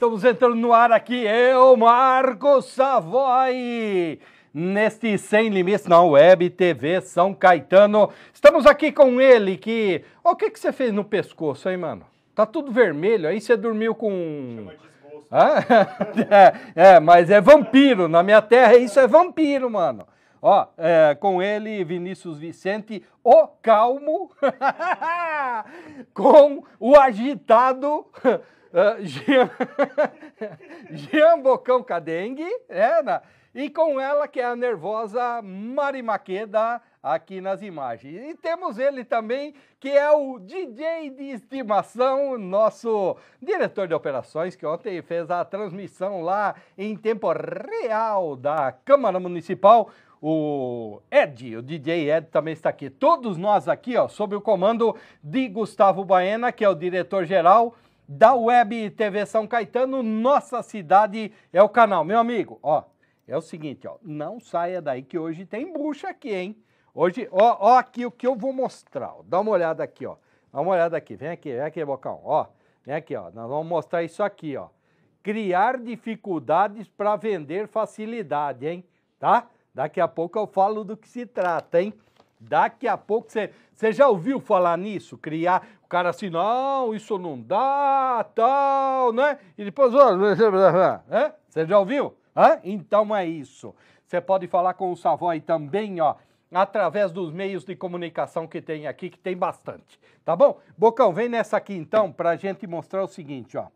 Estamos entrando no ar aqui, eu, Marcos Savoy, neste Sem Limites na Web TV São Caetano. Estamos aqui com ele que... Oh, o que, que você fez no pescoço, hein, mano? Tá tudo vermelho, aí você dormiu com... Ah? é, é, mas é vampiro, na minha terra isso é vampiro, mano. Ó, é, com ele, Vinícius Vicente, o calmo, com o agitado... Uh, Jean... Jean Bocão Cadengue, é, né? e com ela que é a nervosa Mari Maqueda, aqui nas imagens. E temos ele também, que é o DJ de estimação, nosso diretor de operações, que ontem fez a transmissão lá em tempo real da Câmara Municipal. O Ed, o DJ Ed também está aqui. Todos nós aqui, ó, sob o comando de Gustavo Baena, que é o diretor-geral da Web TV São Caetano, Nossa Cidade é o canal. Meu amigo, ó, é o seguinte, ó, não saia daí que hoje tem bruxa aqui, hein? Hoje, ó, ó aqui o que eu vou mostrar, ó, dá uma olhada aqui, ó, dá uma olhada aqui, vem aqui, vem aqui, Bocão, ó, vem aqui, ó, nós vamos mostrar isso aqui, ó, criar dificuldades para vender facilidade, hein, tá? Daqui a pouco eu falo do que se trata, hein? Daqui a pouco você já ouviu falar nisso? Criar cara assim, não, isso não dá, tal, né? E depois, né? Você já ouviu? Hã? Então é isso. Você pode falar com o Savoy também, ó, através dos meios de comunicação que tem aqui, que tem bastante, tá bom? Bocão, vem nessa aqui então, pra gente mostrar o seguinte, ó.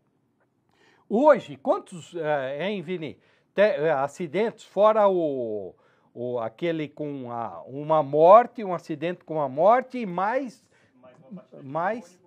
Hoje, quantos, é, hein, Vini, te, é, acidentes fora o, o aquele com a, uma morte, um acidente com a morte e mais mais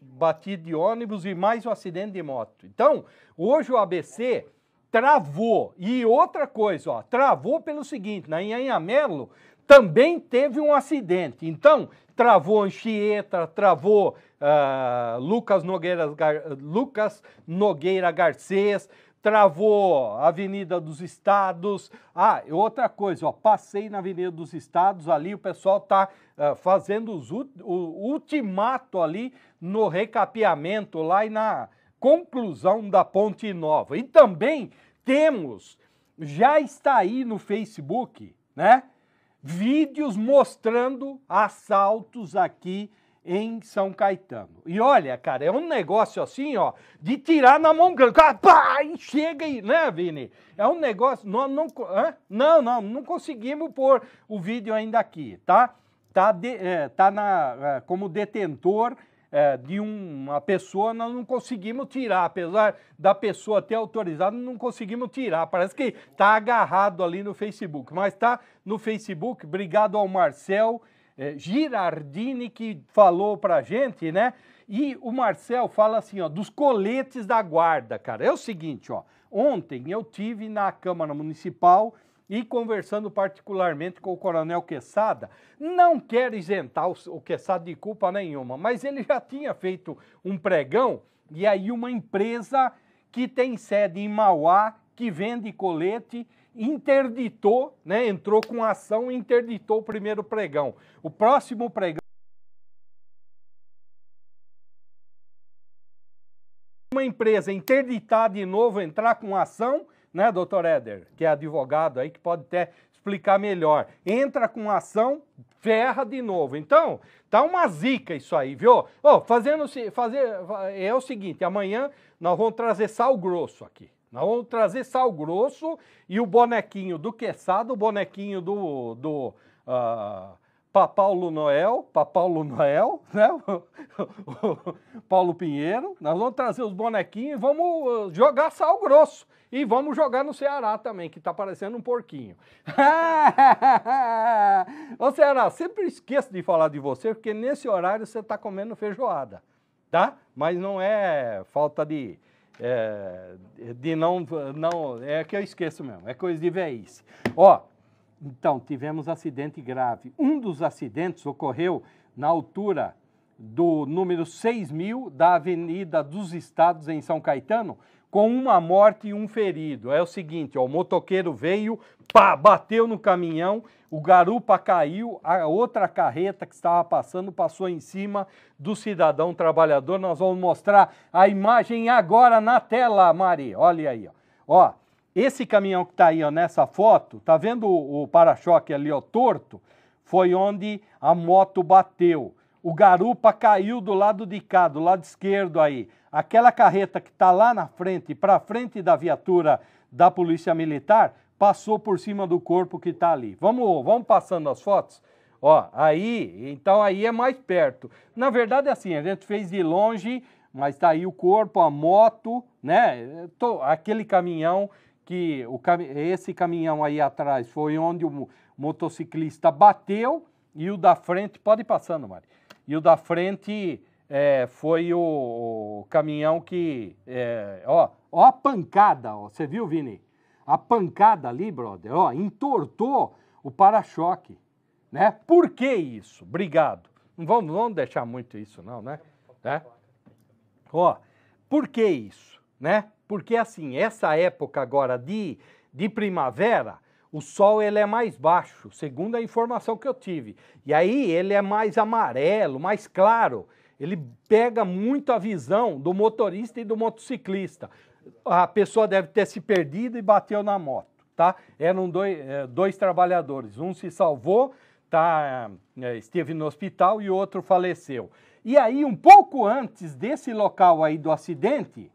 batida de ônibus e mais um acidente de moto. Então, hoje o ABC travou. E outra coisa, ó, travou pelo seguinte, na Inhamelo também teve um acidente. Então, travou Anchieta, travou uh, Lucas, Nogueira, Gar Lucas Nogueira Garcês, travou a Avenida dos Estados. Ah, outra coisa, ó, passei na Avenida dos Estados, ali o pessoal está uh, eh, fazendo os, o ultimato ali no recapeamento lá e na conclusão da Ponte Nova. E também temos, já está aí no Facebook, né? Vídeos mostrando assaltos aqui em São Caetano. E olha, cara, é um negócio assim, ó, de tirar na mão grande. Pá, e chega aí, né, Vini? É um negócio. Não, não, hã? não, não, não conseguimos pôr o vídeo ainda aqui, tá? Tá, de, é, tá na, é, como detentor é, de uma pessoa, nós não conseguimos tirar. Apesar da pessoa ter autorizado, não conseguimos tirar. Parece que tá agarrado ali no Facebook. Mas tá no Facebook. Obrigado ao Marcel é, Girardini que falou para a gente, né? E o Marcel fala assim, ó, dos coletes da guarda, cara. É o seguinte, ó. Ontem eu tive na Câmara Municipal e conversando particularmente com o Coronel Quesada, não quero isentar o Quesada de culpa nenhuma, mas ele já tinha feito um pregão e aí uma empresa que tem sede em Mauá que vende colete interditou, né, entrou com ação e interditou o primeiro pregão. O próximo pregão é uma empresa interditar de novo, entrar com ação, né, doutor Éder, que é advogado aí, que pode até explicar melhor. Entra com ação, ferra de novo. Então, tá uma zica isso aí, viu? Oh, fazendo, fazer, é o seguinte, amanhã nós vamos trazer sal grosso aqui. Nós vamos trazer sal grosso e o bonequinho do Queçado, o bonequinho do, do uh, ah, Papaulo Noel, Papaulo Noel, né? Paulo Pinheiro. Nós vamos trazer os bonequinhos e vamos ah, jogar sal grosso. E vamos jogar no Ceará também, que tá parecendo um porquinho. Ô Ceará, sempre esqueço de falar de você, porque nesse horário você tá comendo feijoada, tá? Mas não é falta de é, de não, não. É que eu esqueço mesmo, é coisa de veice. Ó, então, tivemos acidente grave. Um dos acidentes ocorreu na altura do número 6000 da Avenida dos Estados, em São Caetano, com uma morte e um ferido. É o seguinte, ó, o motoqueiro veio, pá, bateu no caminhão, o garupa caiu, a outra carreta que estava passando passou em cima do cidadão trabalhador. Nós vamos mostrar a imagem agora na tela, Mari. Olha aí, ó. ó esse caminhão que está aí ó, nessa foto, tá vendo o, o para-choque ali, ó, torto? Foi onde a moto bateu. O garupa caiu do lado de cá, do lado esquerdo aí aquela carreta que está lá na frente, para frente da viatura da Polícia Militar, passou por cima do corpo que está ali. Vamos, vamos passando as fotos? Ó, aí, então aí é mais perto. Na verdade é assim, a gente fez de longe, mas tá aí o corpo, a moto, né? Tô, aquele caminhão que o esse caminhão aí atrás foi onde o motociclista bateu e o da frente, pode ir passando, Mari. E o da frente é, foi o, o, caminhão que. É, ó, ó a pancada, ó, você viu, Vini? A pancada ali, brother, ó, entortou o para-choque. Né? Por que isso? Obrigado. Não vamos, vamos deixar muito isso, não, né? né? Ó, por que isso? Né? Porque assim, essa época agora de, de primavera, o sol ele é mais baixo, segundo a informação que eu tive. E aí ele é mais amarelo, mais claro. Ele pega muito a visão do motorista e do motociclista. A pessoa deve ter se perdido e bateu na moto, tá? Eram dois, é, dois trabalhadores. Um se salvou, tá? É, esteve no hospital e outro faleceu. E aí, um pouco antes desse local aí do acidente,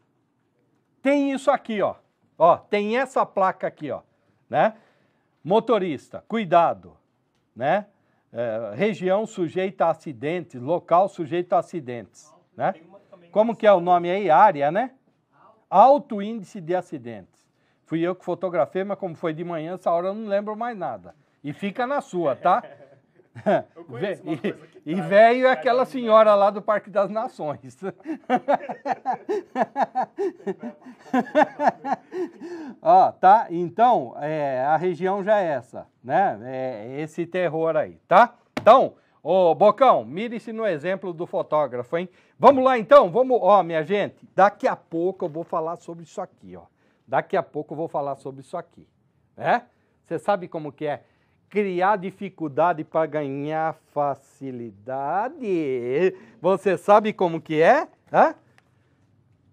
tem isso aqui, ó. Ó, tem essa placa aqui, ó, né? Motorista, cuidado, né? É, região sujeita a acidentes, local sujeito a acidentes. Alto, né? Como que é o nome aí? Área, né? Alto índice de acidentes. Fui eu que fotografei, mas como foi de manhã, essa hora eu não lembro mais nada. E fica na sua, tá? e, e tá velho é, é aquela né? senhora lá do Parque das Nações. Ó, tá? Então, é, a região já é essa, né? É esse terror aí, tá? Então, ô Bocão, mire-se no exemplo do fotógrafo, hein? Vamos lá então, vamos, ó, minha gente, daqui a pouco eu vou falar sobre isso aqui, ó. Daqui a pouco eu vou falar sobre isso aqui, né? Você sabe como que é? criar dificuldade para ganhar facilidade. Você sabe como que é? Hã?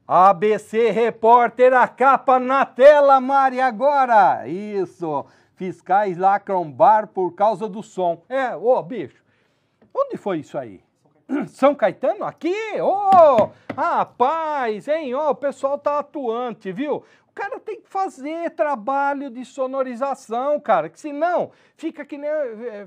ABC Repórter, a capa na tela, Mari, agora! Isso! Fiscais lacram bar por causa do som. É, ô bicho, onde foi isso aí? São Caetano? Aqui? Ô! Oh, rapaz, hein? Ó, oh, o pessoal tá atuante, viu? cara tem que fazer trabalho de sonorização, cara, que senão fica que nem,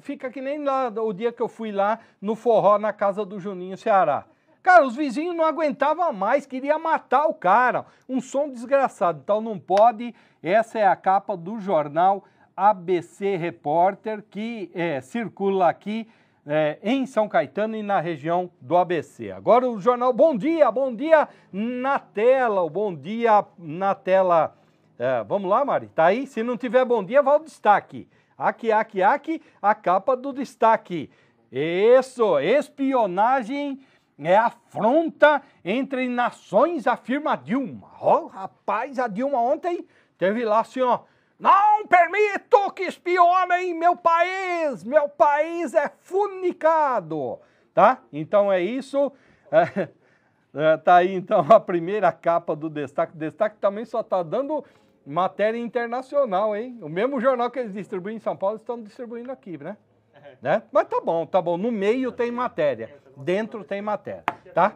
fica que nem lá, o dia que eu fui lá no forró na casa do Juninho Ceará. Cara, os vizinhos não aguentavam mais, queria matar o cara. Um som desgraçado. Então não pode. Essa é a capa do jornal ABC Repórter que é, circula aqui é, em São Caetano e na região do ABC. Agora o jornal Bom Dia, Bom Dia na tela, o Bom Dia na tela. É, vamos lá, Mari, tá aí? Se não tiver Bom Dia, vá ao destaque. Aqui, aqui, aqui, a capa do destaque. Isso, espionagem é afronta entre nações, afirma Dilma. Ó, oh, rapaz, a Dilma ontem teve lá assim, ó, não permito que espionem meu país! Meu país é funicado! Tá? Então é isso. É, é, tá aí então a primeira capa do Destaque. Destaque também só tá dando matéria internacional, hein? O mesmo jornal que eles distribuem em São Paulo estão distribuindo aqui, né? É. né? Mas tá bom, tá bom. No meio tem matéria, dentro tem matéria, tá?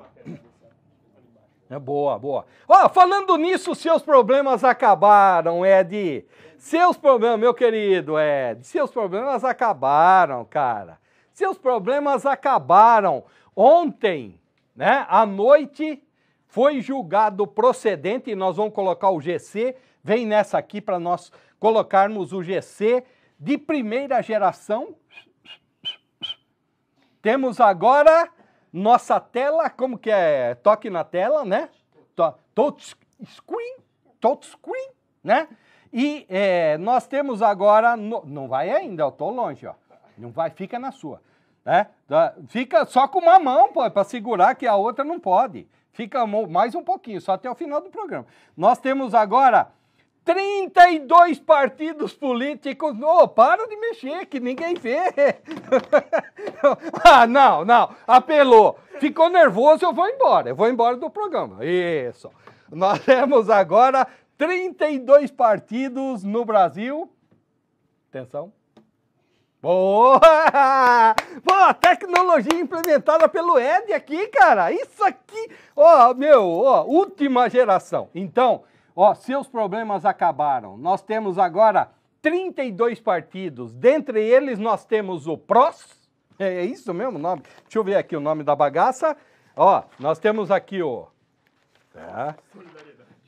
É boa, boa. Ó, falando nisso, seus problemas acabaram, Ed. Seus problemas, meu querido Ed, seus problemas acabaram, cara. Seus problemas acabaram. Ontem, né, à noite, foi julgado procedente, e nós vamos colocar o GC, vem nessa aqui para nós colocarmos o GC de primeira geração. Temos agora nossa tela, como que é? Toque na tela, né? Touchscreen, touchscreen, né? E é, nós temos agora, no, não vai ainda, eu tô longe, ó. Não vai, fica na sua, né? Fica só com uma mão pô para segurar que a outra não pode. Fica mais um pouquinho, só até o final do programa. Nós temos agora 32 partidos políticos. Oh, para de mexer, que ninguém vê. ah, não, não. Apelou. Ficou nervoso, eu vou embora. Eu vou embora do programa. Isso. Nós temos agora 32 partidos no Brasil. Atenção. Boa! boa tecnologia implementada pelo Ed aqui, cara. Isso aqui, ó, meu, ó, última geração. Então, Ó, seus problemas acabaram. Nós temos agora 32 partidos. Dentre eles, nós temos o PROS. É, é isso mesmo o nome? Deixa eu ver aqui o nome da bagaça. Ó, nós temos aqui o. Tá?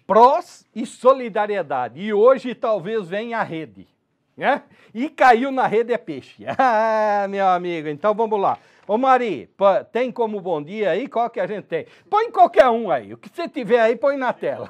Prós e solidariedade. E hoje talvez venha a rede. Né? E caiu na rede é peixe. Ah, meu amigo, então vamos lá. Ô Mari, tem como bom dia aí? Qual que a gente tem? Põe qualquer um aí. O que você tiver aí, põe na tela.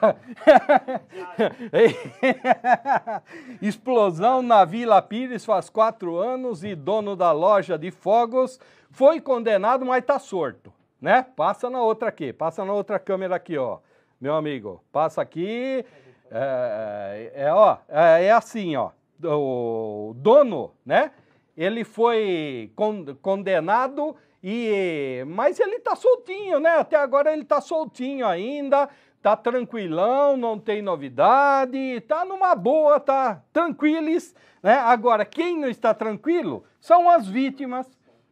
Explosão na Vila Pires faz quatro anos e dono da loja de fogos foi condenado, mas tá sorto, né? Passa na outra aqui, passa na outra câmera aqui, ó. Meu amigo, passa aqui. É, é, é ó, é, é assim, ó. O dono, né? Ele foi condenado e mas ele tá soltinho, né? Até agora ele tá soltinho ainda, tá tranquilão, não tem novidade, tá numa boa, tá tranquilos, né? Agora quem não está tranquilo são as vítimas.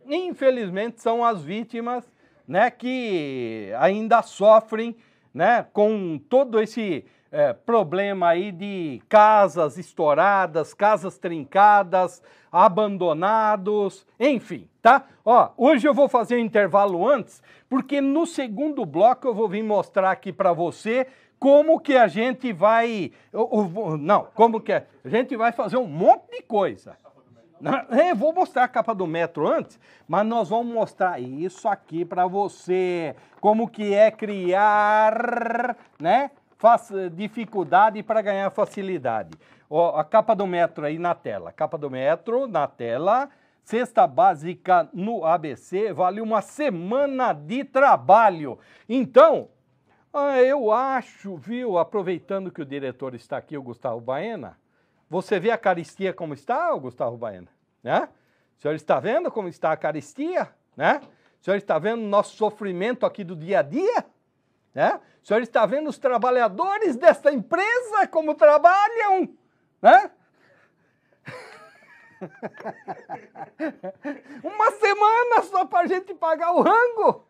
Infelizmente são as vítimas, né, que ainda sofrem, né, com todo esse é, problema aí de casas estouradas, casas trincadas, abandonados, enfim, tá? Ó, hoje eu vou fazer um intervalo antes, porque no segundo bloco eu vou vir mostrar aqui para você como que a gente vai, não, como que é, a gente vai fazer um monte de coisa. Né? É, vou mostrar a capa do metro antes, mas nós vamos mostrar isso aqui para você. Como que é criar, né? Eh, dificuldade para ganhar facilidade. Ó, a capa do metro aí na tela. Capa do metro na tela. Cesta básica no ABC vale uma semana de trabalho. Então, ah, eu acho, viu, aproveitando que o diretor está aqui, o Gustavo Baena, você vê a caristia como está, Gustavo Baena? Né? O senhor está vendo como está a caristia? Né? O senhor está vendo nosso sofrimento aqui do dia a dia? Né? O senhor está vendo os trabalhadores desta empresa como trabalham? Né? Uma semana só para a gente pagar o rango.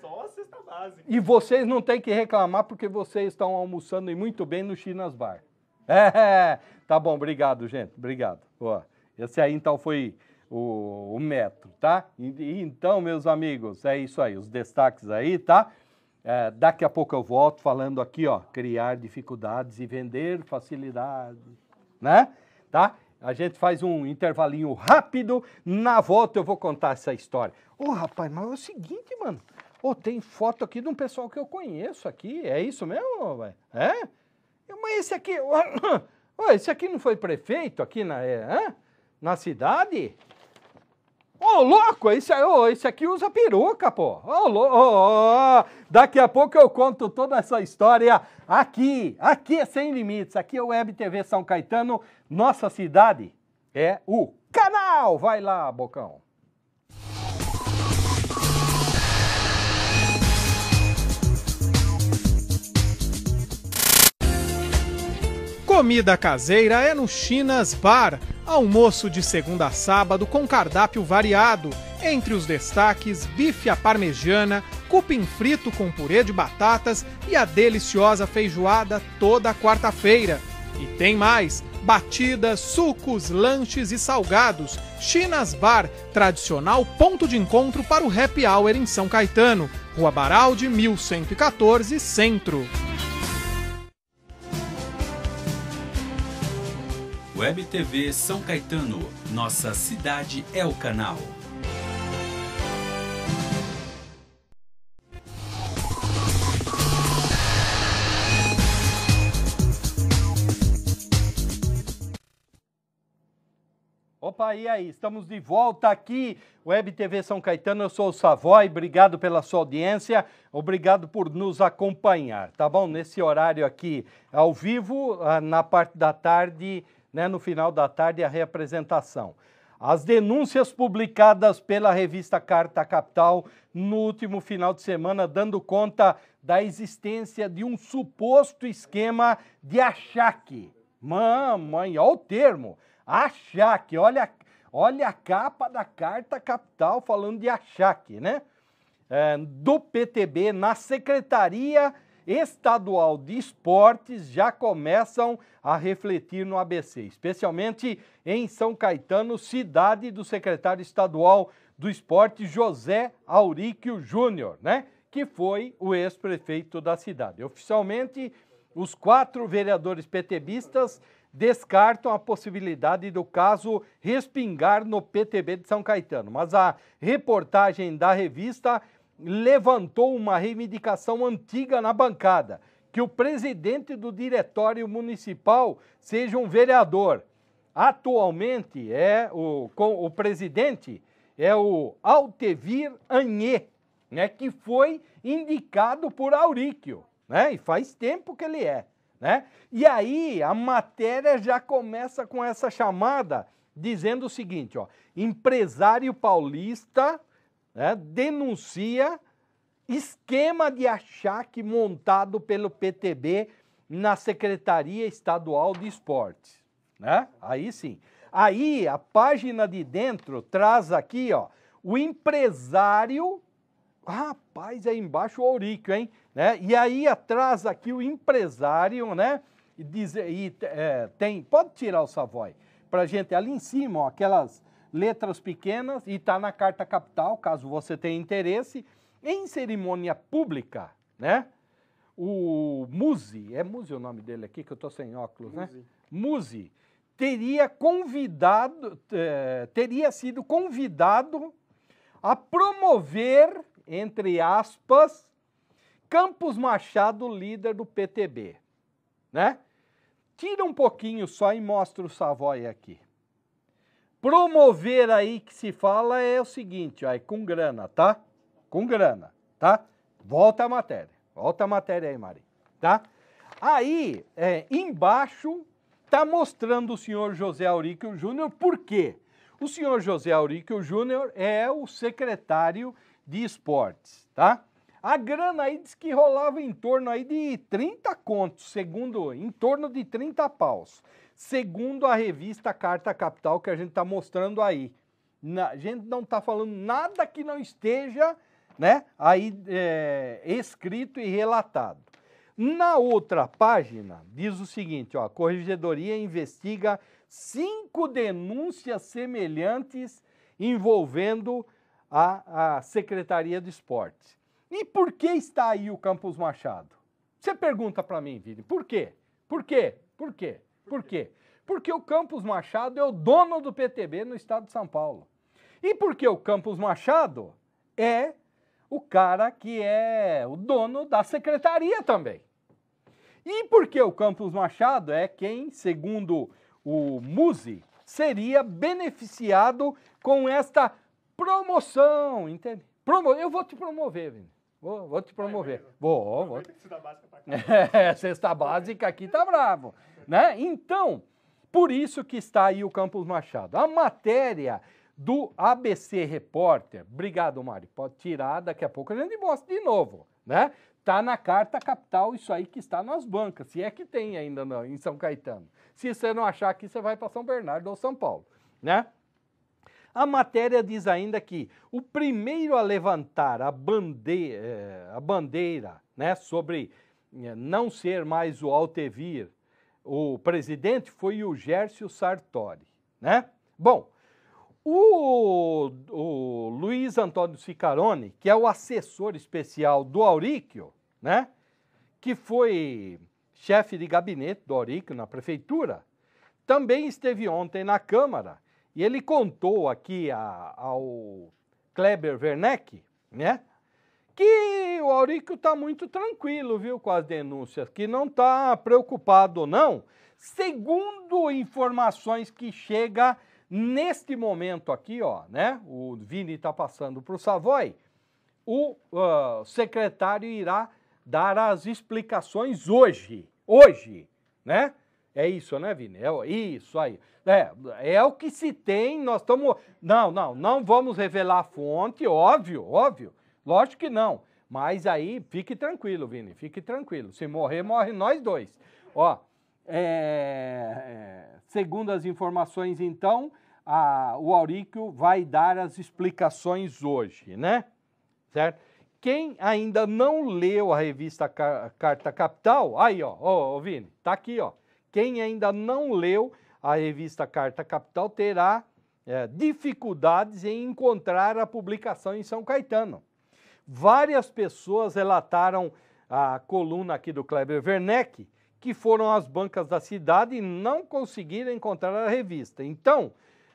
Só a cesta básica. E vocês não têm que reclamar porque vocês estão almoçando e muito bem no Chinas Bar. É, tá bom, obrigado, gente. Obrigado. Ó, esse aí então foi o, o metro, tá? E, então, meus amigos, é isso aí, os destaques aí, tá? É, daqui a pouco eu volto falando aqui, ó, criar dificuldades e vender facilidades, né? Tá? A gente faz um intervalinho rápido, na volta eu vou contar essa história. Ô, oh, rapaz, mas é o seguinte, mano, oh, tem foto aqui de um pessoal que eu conheço aqui, é isso mesmo, velho? É? Mas esse aqui, oh, esse aqui não foi prefeito aqui na, é, na cidade? Ô, oh, louco, esse, oh, esse aqui usa peruca, pô. Ô, oh, oh, Daqui a pouco eu conto toda essa história aqui. Aqui é Sem Limites, aqui é o Web TV São Caetano. Nossa cidade é o canal. Vai lá, Bocão. Comida caseira é no Chinas Bar Almoço de segunda a sábado com cardápio variado. Entre os destaques, bife à parmegiana, cupim frito com purê de batatas e a deliciosa feijoada toda quarta-feira. E tem mais: batidas, sucos, lanches e salgados. Chinas Bar, tradicional ponto de encontro para o happy hour em São Caetano, Rua Baralde 1114, Centro. Web TV São Caetano. Nossa cidade é o canal. Opa, e aí? Estamos de volta aqui, Web TV São Caetano. Eu sou o Savoy, obrigado pela sua audiência, obrigado por nos acompanhar, tá bom? Nesse horário aqui, ao vivo, ah, na parte da tarde, né, no final da tarde a reapresentação. As denúncias publicadas pela revista Carta Capital no último final de semana, dando conta da existência de um suposto esquema de achaque. Mamãe, olha o termo! Achaque, olha, olha a capa da Carta Capital falando de achaque, né? É, do PTB na Secretaria Estadual de Esportes já começam a refletir no ABC, especialmente em São Caetano, cidade do secretário estadual do esporte José Auríquio Júnior, né? Que foi o ex-prefeito da cidade. Oficialmente, os quatro vereadores PTBistas descartam a possibilidade do caso respingar no PTB de São Caetano, mas a reportagem da revista levantou uma reivindicação antiga na bancada, que o presidente do diretório municipal seja um vereador. Atualmente é o, o presidente é o Altevir Anhê, né, que foi indicado por Auríquio, né? E faz tempo que ele é, né? E aí a matéria já começa com essa chamada dizendo o seguinte, ó: empresário paulista né, denuncia esquema de achaque montado pelo PTB na Secretaria Estadual de Esportes. Né? Aí sim. Aí a página de dentro traz aqui, ó, o empresário. Rapaz, aí é embaixo o Auríquio, hein? Né? E aí atrás aqui o empresário, né? E, diz, e é, tem. Pode tirar o Savoy pra gente, ali em cima, ó, aquelas letras pequenas e está na carta capital, caso você tenha interesse. Em cerimônia pública, né? O Muzi, é Muzi o nome dele aqui, que eu estou sem óculos, né? Muzi. né? Muzi teria convidado, eh, teria sido convidado a promover, entre aspas, Campos Machado, líder do PTB, né? Tira um pouquinho só e mostra o Savoy aqui promover aí que se fala é o seguinte, aí com grana, tá? Com grana, tá? Volta a matéria. Volta a matéria aí, Mari, tá? Aí, é, embaixo, tá mostrando o senhor José Auríquio Júnior, por quê? O senhor José Auríquio Júnior é o secretário de esportes, tá? A grana aí diz que rolava em torno aí de 30 contos, segundo, em torno de 30 paus segundo a revista Carta Capital que a gente está mostrando aí. Na, a gente não está falando nada que não esteja né, aí é, escrito e relatado. Na outra página, diz o seguinte: ó, a Corregedoria investiga cinco denúncias semelhantes envolvendo a, a Secretaria do Esporte. E por que está aí o Campos Machado? Você pergunta para mim, Vini, por quê? Por quê? Por quê? Por quê? Porque o Campos Machado é o dono do PTB no estado de São Paulo. E porque o Campos Machado é o cara que é o dono da secretaria também. E porque o Campos Machado é quem, segundo o Musi, seria beneficiado com esta promoção, entende? Promo eu vou te promover, Vini. Vou, vou te promover. vou, vou. Te... É, cesta básica aqui tá bravo. Né? Então, por isso que está aí o Campos Machado. A matéria do ABC Repórter, obrigado Mari, pode tirar, daqui a pouco a gente mostra de novo, né? Tá na carta capital isso aí que está nas bancas, se é que tem ainda não, em São Caetano. Se você não achar aqui, você vai para São Bernardo ou São Paulo, né? A matéria diz ainda que o primeiro a levantar a bandeira, eh, a bandeira né, sobre eh, não ser mais o Altevir o presidente foi o Gércio Sartori, né? Bom, o, o Luiz Antônio Sicaroni, que é o assessor especial do Auríquio, né? Que foi chefe de gabinete do Auríquio na prefeitura, também esteve ontem na Câmara e ele contou aqui a, ao Kleber Werneck, né? que o Aurico está muito tranquilo, viu, com as denúncias, que não está preocupado, não. Segundo informações que chega neste momento aqui, ó, né? O Vini está passando para o Savoy. O uh, secretário irá dar as explicações hoje. Hoje, né? É isso, né, Vini? É isso aí. É, é o que se tem, nós estamos. Não, não, não vamos revelar a fonte, óbvio, óbvio. Lógico que não. Mas aí, fique tranquilo, Vini, fique tranquilo. Se morrer, morre nós dois. Ó, é, é, segundo as informações, então, a, o Auríquio vai dar as explicações hoje, né? Certo? Quem ainda não leu a revista Car Carta Capital, aí, ó, ô, Vini, tá aqui, ó. Quem ainda não leu a revista Carta Capital terá é, dificuldades em encontrar a publicação em São Caetano. Várias pessoas relataram a coluna aqui do Kleber Werneck que foram às bancas da cidade e não conseguiram encontrar a revista. Então,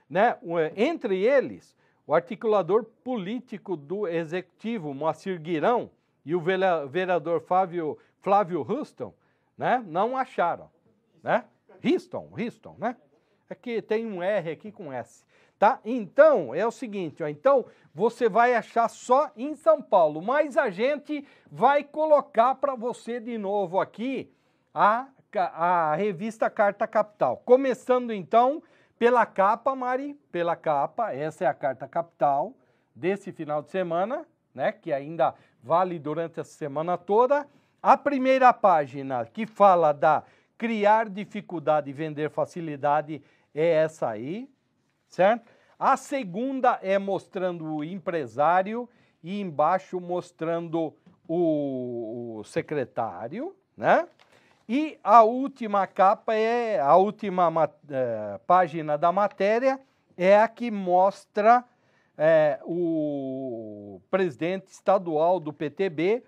né, eh, entre eles, o articulador político do executivo, Moacir Guirão, e o vereador Flávio, Flávio Houston, né, não acharam. Né? Houston, Houston, né? É que tem um R aqui com S tá? Então, é o seguinte, ó, então você vai achar só em São Paulo, mas a gente vai colocar para você de novo aqui a, a revista Carta Capital. Começando então pela capa, Mari, pela capa, essa é a Carta Capital desse final de semana, né, que ainda vale durante a semana toda. A primeira página que fala da criar dificuldade e vender facilidade é essa aí, certo? A segunda é mostrando o empresário e embaixo mostrando o, o secretário, né? E a última capa é a última é, página da matéria é a que mostra é, o presidente estadual do PTB,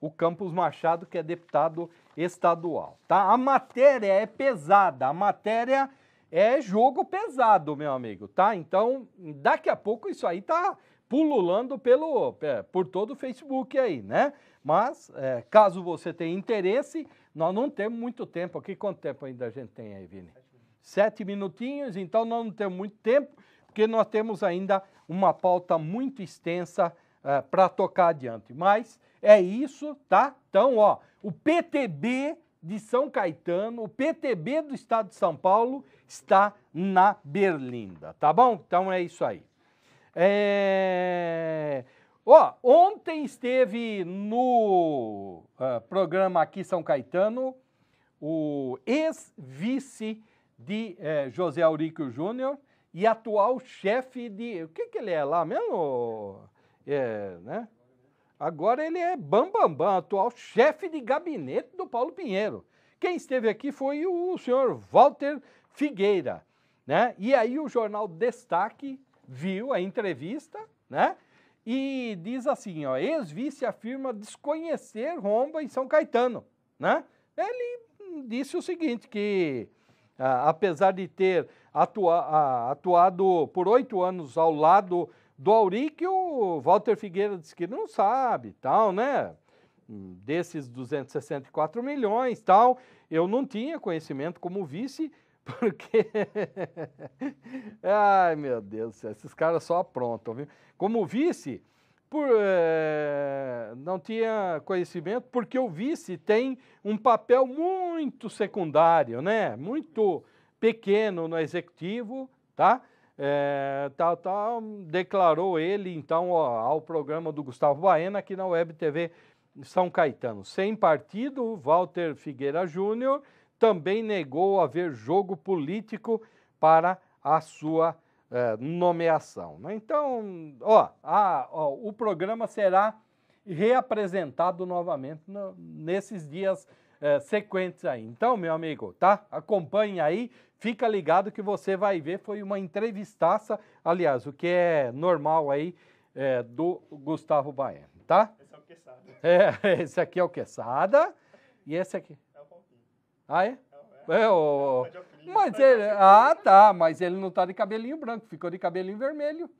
o Campos Machado, que é deputado estadual. Tá? A matéria é pesada, a matéria é jogo pesado, meu amigo, tá? Então, daqui a pouco isso aí tá pululando pelo, é, por todo o Facebook aí, né? Mas, é, caso você tenha interesse, nós não temos muito tempo aqui. Quanto tempo ainda a gente tem aí, Vini? Sete minutinhos, então nós não temos muito tempo, porque nós temos ainda uma pauta muito extensa é, para tocar adiante. Mas é isso, tá? Então, ó, o PTB de São Caetano, o PTB do Estado de São Paulo está na Berlinda, tá bom? Então é isso aí. É... Ó, ontem esteve no uh, programa aqui São Caetano o ex-vice de eh, José Aurico Júnior e atual chefe de. O que, que ele é lá mesmo? É, né? Agora ele é bambambam, bam, bam, atual chefe de gabinete do Paulo Pinheiro. Quem esteve aqui foi o senhor Walter Figueira, né? E aí o jornal Destaque viu a entrevista, né? E diz assim, ó, ex-vice afirma desconhecer Romba em São Caetano, né? Ele disse o seguinte, que a, ah, apesar de ter atua, a, ah, atuado por oito anos ao lado do Auri que o Walter Figueira disse que não sabe, tal, né? Desses 264 milhões, tal, eu não tinha conhecimento como vice, porque. Ai, meu Deus, esses caras só aprontam, viu? Como vice, por, é, não tinha conhecimento, porque o vice tem um papel muito secundário, né? Muito pequeno no executivo, tá? É, tal, tal, declarou ele então ó, ao programa do Gustavo Baena aqui na Web TV São Caetano. Sem partido, Walter Figueira Júnior também negou haver jogo político para a sua é, nomeação. Né? Então, ó, a, ó, o programa será reapresentado novamente no, nesses dias é, sequentes aí. Então, meu amigo, tá? Acompanhe aí, Fica ligado que você vai ver, foi uma entrevistaça, aliás, o que é normal aí é, do Gustavo Baiano tá? Esse é o Queçada. É, esse aqui é o Queçada. e esse aqui. É o Palpinho. Ah, é? É, é, é. o... É mas ele... Ah, tá, mas ele não tá de cabelinho branco, ficou de cabelinho vermelho.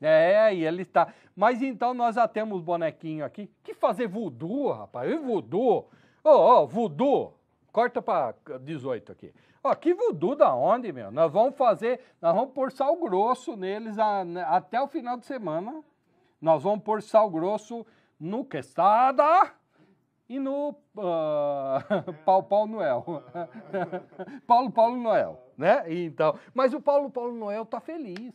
É, e ele tá. Mas então nós já temos bonequinho aqui. Que fazer voodoo, rapaz? E voodoo? Ô, oh, ô, oh, voodoo! Corta pra 18 aqui. Ó, que voodoo da onde, meu? Nós vamos fazer, nós vamos pôr sal grosso neles a, a, né, até o final de semana. Nós vamos pôr sal grosso no questada e no ah, uh, Paulo Paulo Noel. Paulo Paulo Noel, né? Então, mas o Paulo Paulo Noel tá feliz.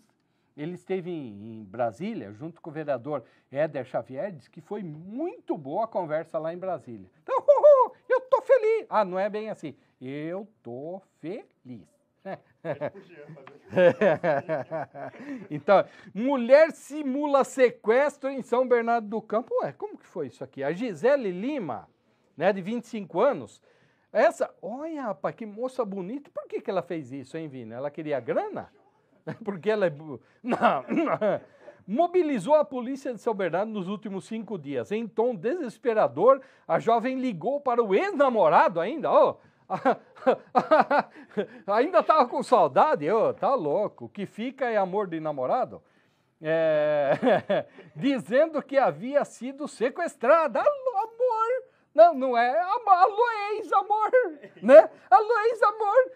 Ele esteve em, em Brasília junto com o vereador Éder Xavier, disse que foi muito boa a conversa lá em Brasília. Então, ah, não é bem assim. Eu tô feliz. então, mulher simula sequestro em São Bernardo do Campo. Ué, como que foi isso aqui? A Gisele Lima, né, de 25 anos. Essa, olha, rapaz, que moça bonita. Por que, que ela fez isso, hein, Vina? Ela queria grana? Porque ela é. Não, mobilizou a polícia de São Bernardo nos últimos cinco dias. Em tom desesperador, a jovem ligou para o ex-namorado ainda, ó. ainda estava com saudade? ó, oh, tá louco. O que fica é amor de namorado? É... dizendo que havia sido sequestrada. Alô, amor! Não, não é. Alô, ex-amor! Né? Alô, ex-amor!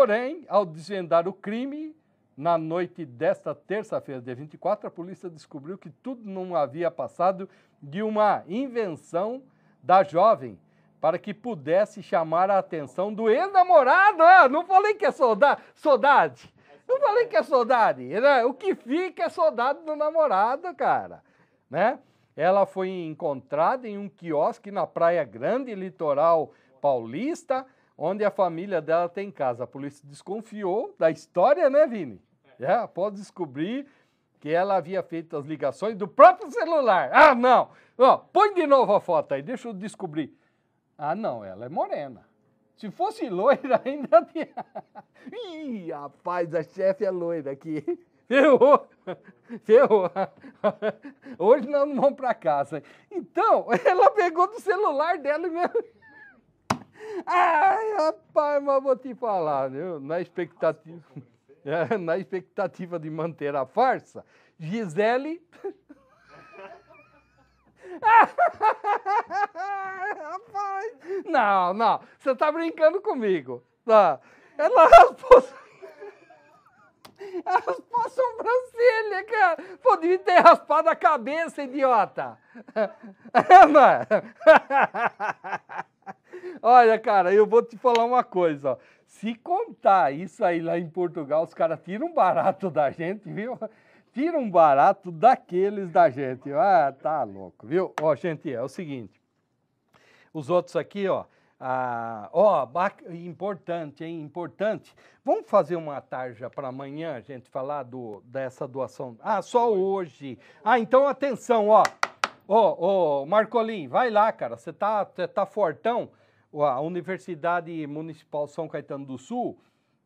Porém, ao desvendar o crime, na noite desta terça-feira, dia 24, a polícia descobriu que tudo não havia passado de uma invenção da jovem para que pudesse chamar a atenção do ex-namorado. Ah, não falei que é soldado, saudade. Não falei que é saudade. Né? O que fica é soldado do namorado, cara. Né? Ela foi encontrada em um quiosque na Praia Grande, litoral paulista onde a família dela tem casa. A polícia desconfiou da história, né, Vini? É, após descobrir que ela havia feito as ligações do próprio celular. Ah, não! Ó, põe de novo a foto aí, deixa eu descobrir. Ah, não, ela é morena. Se fosse loira, ainda tinha. Ih, rapaz, a chefe é loira aqui. Ferrou! Ferrou! Hoje nós não vamos para casa. Então, ela pegou do celular dela mesmo. Ai, rapaz, mas vou te falar, viu? Na expectativa, é, na expectativa de manter a farsa, Gisele. rapaz, não, não, você tá brincando comigo. Tá? Ela raspou. Raspou a sobrancelha, cara. Podia ter raspado a cabeça, idiota. É, mano. Olha, cara, eu vou te falar uma coisa, ó. Se contar isso aí lá em Portugal, os caras tiram barato da gente, viu? Tiram barato daqueles da gente. Ah, tá louco, viu? Ó, gente, é o seguinte. Os outros aqui, ó. Ah, ó, importante, hein? Importante. Vamos fazer uma tarja para amanhã, gente, falar do, dessa doação. Ah, só hoje. Ah, então atenção, ó. Ô, ô, Marcolim, vai lá, cara. Você tá, tá fortão. A Universidade Municipal São Caetano do Sul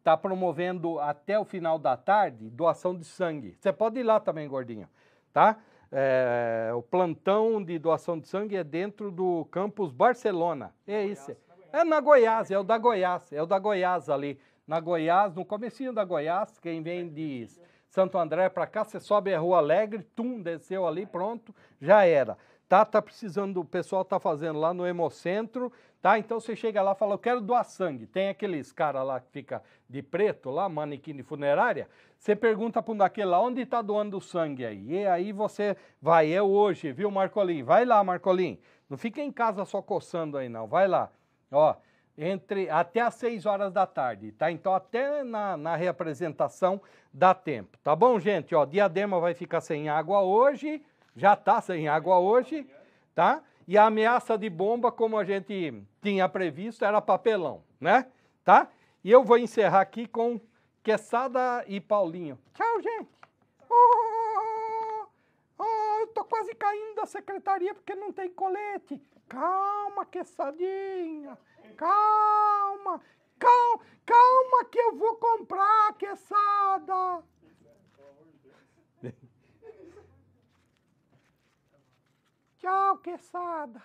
tá promovendo até o final da tarde doação de sangue. Você pode ir lá também, gordinho, tá? É, o plantão de doação de sangue é dentro do campus Barcelona. É isso. É na Goiás, é o da Goiás, é o da Goiás ali. Na Goiás, no comecinho da Goiás, quem vem é, de Santo André para cá, você sobe a Rua Alegre, tum, desceu ali, pronto, já era. Tá, tá precisando, o pessoal tá fazendo lá no Hemocentro, tá? Então você chega lá e fala, eu quero doar sangue. Tem aqueles cara lá que fica de preto lá, manequim de funerária. Você pergunta para um daquele lá, onde está doando sangue aí? E aí você vai, é hoje, viu, Marcolim? Vai lá, Marcolim. Não fica em casa só coçando aí não, vai lá. Ó, entre até às 6 horas da tarde, tá? Então até na, na reapresentação dá tempo, tá bom, gente? Ó, Diadema vai ficar sem água hoje, já tá sem água hoje, tá? E a ameaça de bomba, como a gente tinha previsto, era papelão, né? Tá? E eu vou encerrar aqui com Queçada e Paulinho. Tchau, gente! Uhul quase caindo da secretaria porque não tem colete. Calma, queçadinha. Calma. Calma, calma que eu vou comprar, queçada. Tchau, quesada.